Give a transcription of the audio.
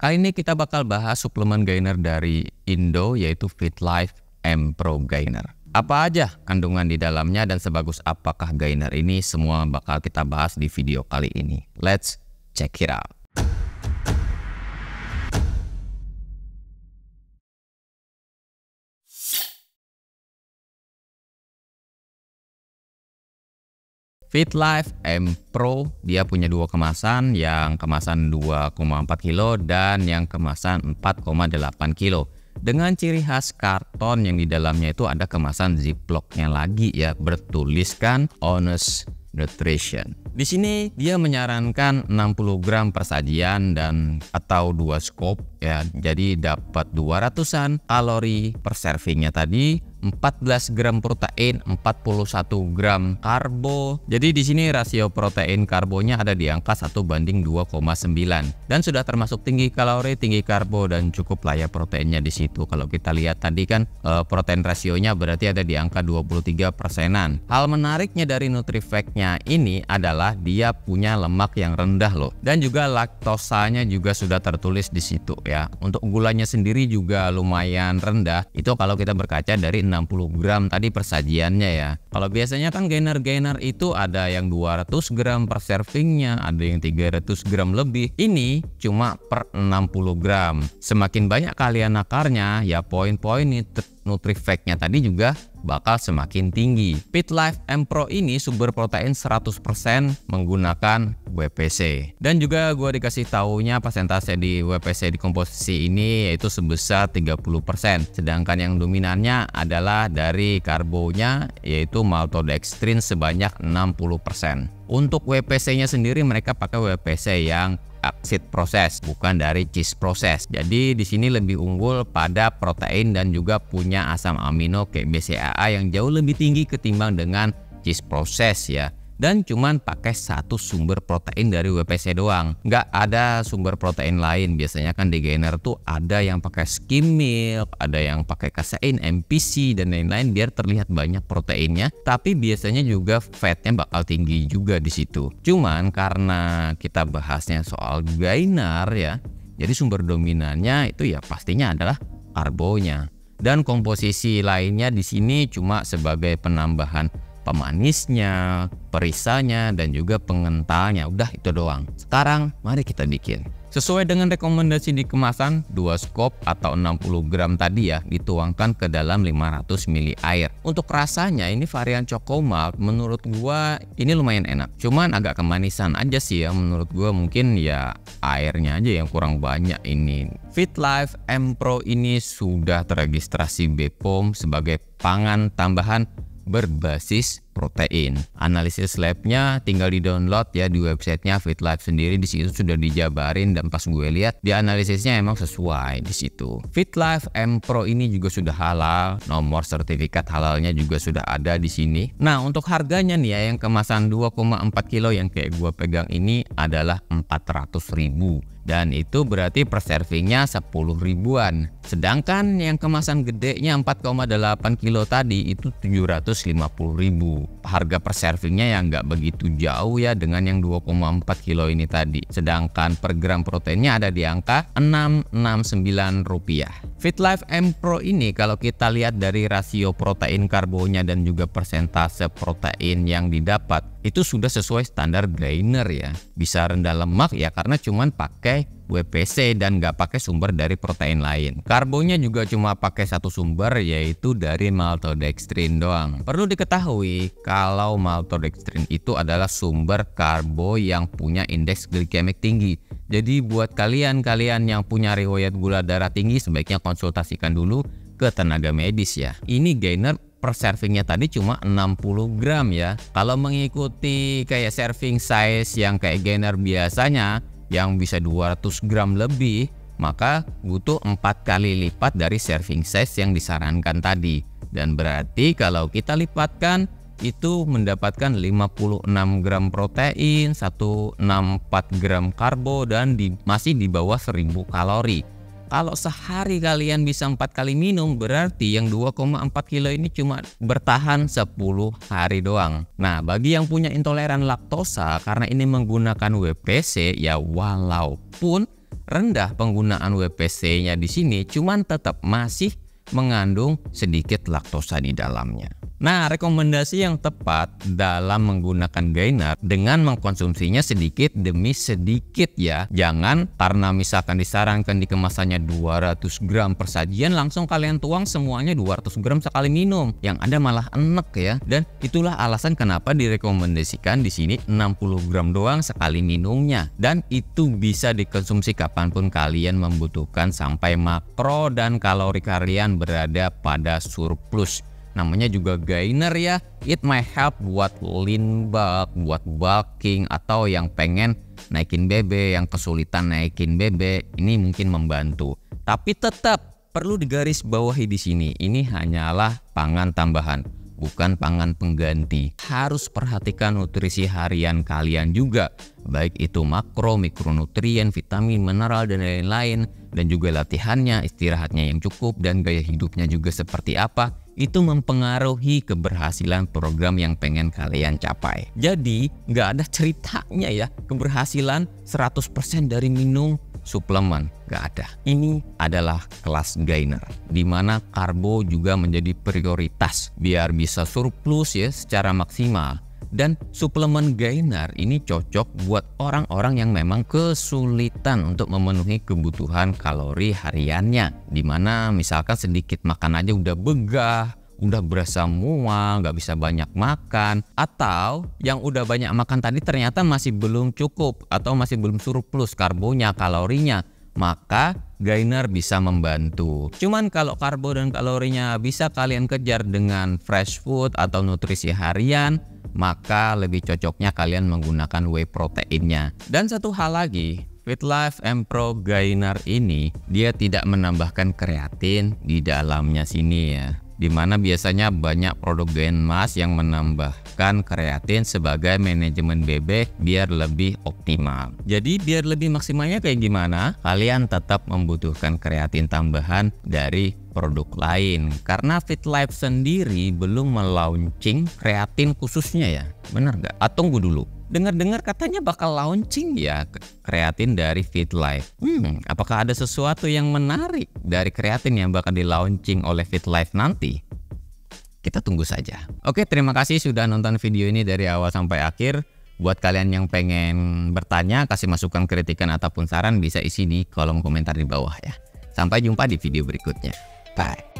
Kali ini kita bakal bahas suplemen gainer dari Indo yaitu FitLife M Pro Gainer. Apa aja kandungan di dalamnya dan sebagus apakah gainer ini semua bakal kita bahas di video kali ini. Let's check it out. Fit Life M Pro dia punya dua kemasan, yang kemasan 2,4 kilo dan yang kemasan 4,8 kilo. Dengan ciri khas karton yang di dalamnya itu ada kemasan ziplocknya lagi ya bertuliskan Honest Nutrition. Di sini dia menyarankan 60 gram persajian dan atau dua scoop ya. Jadi dapat 200-an kalori per servingnya tadi 14 gram protein, 41 gram karbo. Jadi di sini rasio protein karbonya ada di angka 1 banding 2,9 dan sudah termasuk tinggi kalori, tinggi karbo dan cukup layak proteinnya di situ. Kalau kita lihat tadi kan eh, protein rasionya berarti ada di angka 23 persenan. Hal menariknya dari nutrifeknya ini adalah dia punya lemak yang rendah loh dan juga laktosanya juga sudah tertulis di situ ya. Untuk gulanya sendiri juga lumayan rendah. Itu kalau kita berkaca dari 60 gram tadi persajiannya ya. Kalau biasanya kan gainer-gainer itu ada yang 200 gram per servingnya, ada yang 300 gram lebih. Ini cuma per 60 gram. Semakin banyak kalian nakarnya, ya poin-poin itu NutriFact-nya tadi juga bakal semakin tinggi. Pitlife M Pro ini sumber protein 100% menggunakan WPC. Dan juga gue dikasih tahunya persentase di WPC di komposisi ini yaitu sebesar 30%. Sedangkan yang dominannya adalah dari karbonya yaitu maltodextrin sebanyak 60%. Untuk WPC-nya sendiri mereka pakai WPC yang exit proses, bukan dari cheese proses. Jadi di sini lebih unggul pada protein dan juga punya asam amino kayak BCAA yang jauh lebih tinggi ketimbang dengan cheese proses ya dan cuman pakai satu sumber protein dari WPC doang. Nggak ada sumber protein lain. Biasanya kan di gainer tuh ada yang pakai skim milk, ada yang pakai kasein, MPC dan lain-lain biar terlihat banyak proteinnya. Tapi biasanya juga fatnya bakal tinggi juga di situ. Cuman karena kita bahasnya soal gainer ya, jadi sumber dominannya itu ya pastinya adalah karbonya dan komposisi lainnya di sini cuma sebagai penambahan pemanisnya, perisanya, dan juga pengentalnya. Udah itu doang. Sekarang mari kita bikin. Sesuai dengan rekomendasi di kemasan, 2 skop atau 60 gram tadi ya dituangkan ke dalam 500 ml air. Untuk rasanya ini varian Choco Malt menurut gua ini lumayan enak. Cuman agak kemanisan aja sih ya menurut gua mungkin ya airnya aja yang kurang banyak ini. FitLife M Pro ini sudah terregistrasi BPOM sebagai pangan tambahan berbasis protein. Analisis labnya tinggal di download ya di websitenya FitLab sendiri di situ sudah dijabarin dan pas gue lihat di analisisnya emang sesuai di situ. FitLife M Pro ini juga sudah halal, nomor sertifikat halalnya juga sudah ada di sini. Nah untuk harganya nih ya yang kemasan 2,4 kilo yang kayak gue pegang ini adalah 400 ribu dan itu berarti per servingnya 10 ribuan. Sedangkan yang kemasan gedenya 4,8 kilo tadi itu 750 ribu harga per servingnya yang nggak begitu jauh ya dengan yang 2,4 kilo ini tadi. Sedangkan per gram proteinnya ada di angka 669 rupiah. FitLife M Pro ini kalau kita lihat dari rasio protein karbonya dan juga persentase protein yang didapat itu sudah sesuai standar grainer ya. Bisa rendah lemak ya karena cuman pakai WPC dan nggak pakai sumber dari protein lain. Karbonya juga cuma pakai satu sumber yaitu dari maltodextrin doang. Perlu diketahui kalau maltodextrin itu adalah sumber karbo yang punya indeks glikemik tinggi. Jadi buat kalian-kalian yang punya riwayat gula darah tinggi sebaiknya konsultasikan dulu ke tenaga medis ya. Ini gainer per servingnya tadi cuma 60 gram ya. Kalau mengikuti kayak serving size yang kayak gainer biasanya, yang bisa 200 gram lebih, maka butuh empat kali lipat dari serving size yang disarankan tadi. Dan berarti kalau kita lipatkan itu mendapatkan 56 gram protein, 164 gram karbo dan di, masih di bawah 1000 kalori. Kalau sehari kalian bisa empat kali minum, berarti yang 2,4 kilo ini cuma bertahan 10 hari doang. Nah, bagi yang punya intoleran laktosa, karena ini menggunakan WPC, ya walaupun rendah penggunaan WPC-nya di sini, cuman tetap masih mengandung sedikit laktosa di dalamnya. Nah, rekomendasi yang tepat dalam menggunakan gainer dengan mengkonsumsinya sedikit demi sedikit ya. Jangan karena misalkan disarankan di kemasannya 200 gram per sajian langsung kalian tuang semuanya 200 gram sekali minum. Yang ada malah enek ya. Dan itulah alasan kenapa direkomendasikan di sini 60 gram doang sekali minumnya. Dan itu bisa dikonsumsi kapanpun kalian membutuhkan sampai makro dan kalori kalian berada pada surplus namanya juga gainer ya. It might help buat lean bulk, buat bulking atau yang pengen naikin BB, yang kesulitan naikin BB, ini mungkin membantu. Tapi tetap perlu digaris bawahi di sini, ini hanyalah pangan tambahan, bukan pangan pengganti. Harus perhatikan nutrisi harian kalian juga, baik itu makro, mikronutrien, vitamin, mineral dan lain-lain dan juga latihannya, istirahatnya yang cukup dan gaya hidupnya juga seperti apa itu mempengaruhi keberhasilan program yang pengen kalian capai. Jadi nggak ada ceritanya ya keberhasilan 100% dari minum suplemen nggak ada. Ini adalah kelas gainer di mana karbo juga menjadi prioritas biar bisa surplus ya secara maksimal dan suplemen Gainer ini cocok buat orang-orang yang memang kesulitan untuk memenuhi kebutuhan kalori hariannya. Dimana misalkan sedikit makan aja udah begah, udah berasa mual, nggak bisa banyak makan, atau yang udah banyak makan tadi ternyata masih belum cukup atau masih belum surplus karbonya, kalorinya maka gainer bisa membantu. Cuman kalau karbo dan kalorinya bisa kalian kejar dengan fresh food atau nutrisi harian, maka lebih cocoknya kalian menggunakan whey proteinnya. Dan satu hal lagi, FitLife M Pro Gainer ini dia tidak menambahkan kreatin di dalamnya sini ya. Dimana biasanya banyak produk gain mass yang menambah menerapkan kreatin sebagai manajemen bebek biar lebih optimal. Jadi biar lebih maksimalnya kayak gimana? Kalian tetap membutuhkan kreatin tambahan dari produk lain karena FitLife sendiri belum melaunching kreatin khususnya ya benar nggak? Atau ah, tunggu dulu dengar-dengar katanya bakal launching ya kreatin dari FitLife hmm apakah ada sesuatu yang menarik dari kreatin yang bakal di launching oleh FitLife nanti? kita tunggu saja. Oke, terima kasih sudah nonton video ini dari awal sampai akhir. Buat kalian yang pengen bertanya, kasih masukan, kritikan, ataupun saran bisa isi di kolom komentar di bawah ya. Sampai jumpa di video berikutnya. Bye.